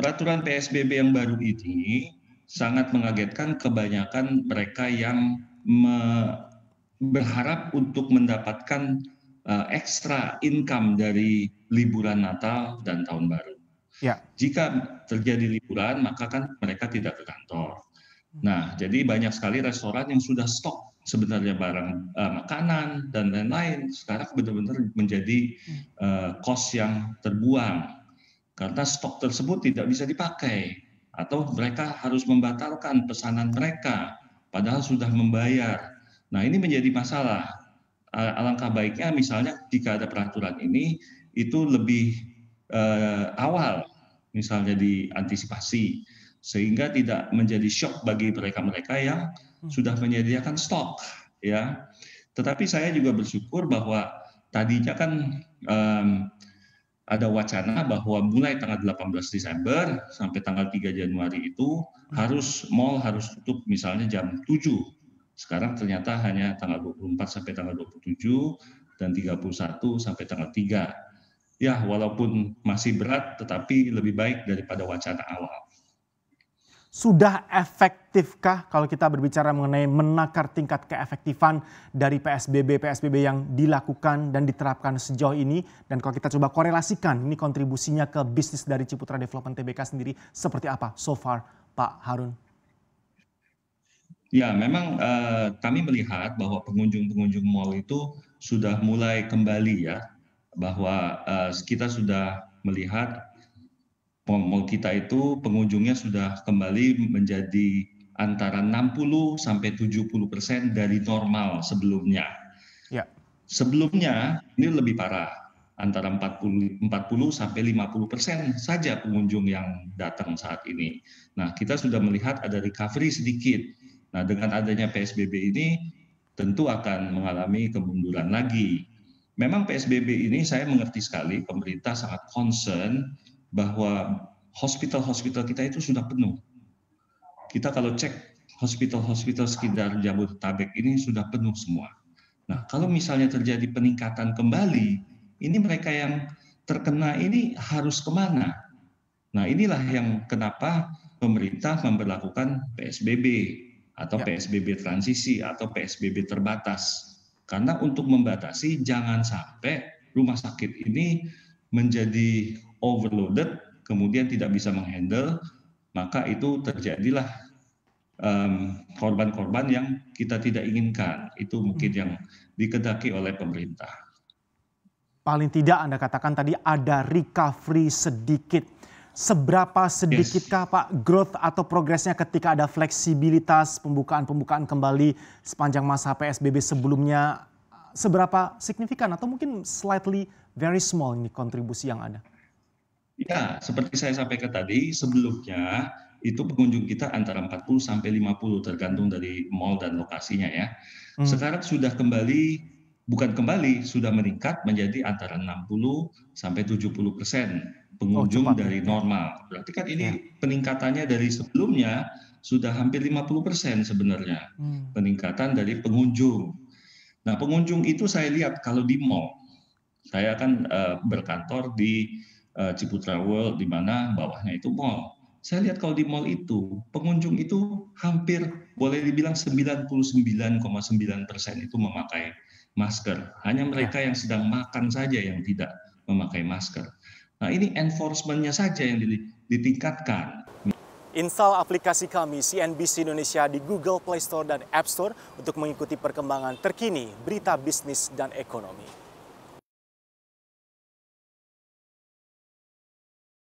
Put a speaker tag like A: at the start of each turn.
A: Peraturan PSBB yang baru ini sangat mengagetkan kebanyakan mereka yang me berharap untuk mendapatkan uh, ekstra income dari liburan Natal dan Tahun Baru. Ya. Jika terjadi liburan, maka kan mereka tidak ke kantor. Hmm. Nah, jadi banyak sekali restoran yang sudah stok sebenarnya barang uh, makanan dan lain-lain. Sekarang benar-benar menjadi uh, hmm. eh, cost yang terbuang karena stok tersebut tidak bisa dipakai atau mereka harus membatalkan pesanan mereka padahal sudah membayar. Nah, ini menjadi masalah. Alangkah baiknya misalnya jika ada peraturan ini itu lebih eh, awal misalnya diantisipasi sehingga tidak menjadi shock bagi mereka-mereka yang hmm. sudah menyediakan stok ya. Tetapi saya juga bersyukur bahwa tadinya kan eh, ada wacana bahwa mulai tanggal 18 Desember sampai tanggal 3 Januari itu harus mall harus tutup misalnya jam 7. Sekarang ternyata hanya tanggal 24 sampai tanggal 27 dan 31 sampai tanggal 3. Ya, walaupun masih berat tetapi lebih baik daripada wacana awal.
B: Sudah efektifkah kalau kita berbicara mengenai menakar tingkat keefektifan dari PSBB PSBB yang dilakukan dan diterapkan sejauh ini dan kalau kita coba korelasikan ini kontribusinya ke bisnis dari Ciputra Development TBK sendiri seperti apa so far Pak Harun?
A: Ya, memang uh, kami melihat bahwa pengunjung-pengunjung mall itu sudah mulai kembali ya, bahwa uh, kita sudah melihat mall kita itu pengunjungnya sudah kembali menjadi antara 60 sampai 70 persen dari normal sebelumnya. Ya. Sebelumnya ini lebih parah, antara 40, 40 sampai 50 persen saja pengunjung yang datang saat ini. Nah, kita sudah melihat ada recovery sedikit. Nah, dengan adanya PSBB ini tentu akan mengalami kemunduran lagi. Memang PSBB ini saya mengerti sekali pemerintah sangat concern bahwa hospital-hospital kita itu sudah penuh. Kita kalau cek hospital-hospital sekitar Jabodetabek ini sudah penuh semua. Nah, kalau misalnya terjadi peningkatan kembali, ini mereka yang terkena ini harus kemana? Nah, inilah yang kenapa pemerintah memperlakukan PSBB atau ya. PSBB transisi atau PSBB terbatas. Karena untuk membatasi jangan sampai rumah sakit ini menjadi overloaded kemudian tidak bisa menghandle, maka itu terjadilah korban-korban um, yang kita tidak inginkan. Itu mungkin yang dikedaki oleh pemerintah.
B: Paling tidak Anda katakan tadi ada recovery sedikit. Seberapa sedikitkah yes. Pak growth atau progresnya ketika ada fleksibilitas pembukaan-pembukaan kembali sepanjang masa PSBB sebelumnya? Seberapa signifikan atau mungkin slightly very small ini kontribusi yang ada?
A: Ya, seperti saya sampaikan tadi, sebelumnya itu pengunjung kita antara 40 sampai 50 tergantung dari mall dan lokasinya ya. Hmm. Sekarang sudah kembali bukan kembali, sudah meningkat menjadi antara 60 sampai 70 persen pengunjung oh, dari normal. Berarti kan ini ya. peningkatannya dari sebelumnya sudah hampir 50 persen sebenarnya hmm. peningkatan dari pengunjung. Nah pengunjung itu saya lihat kalau di mall, saya kan uh, berkantor di Eh, Ciputra World di mana bawahnya itu mall. Saya lihat kalau di mall itu pengunjung itu hampir boleh dibilang 99,9 persen itu memakai masker. Hanya ya. mereka yang sedang makan saja yang tidak memakai masker. Nah ini enforcementnya saja yang ditingkatkan.
B: Install aplikasi kami CNBC Indonesia di Google Play Store dan App Store untuk mengikuti perkembangan terkini berita bisnis dan ekonomi.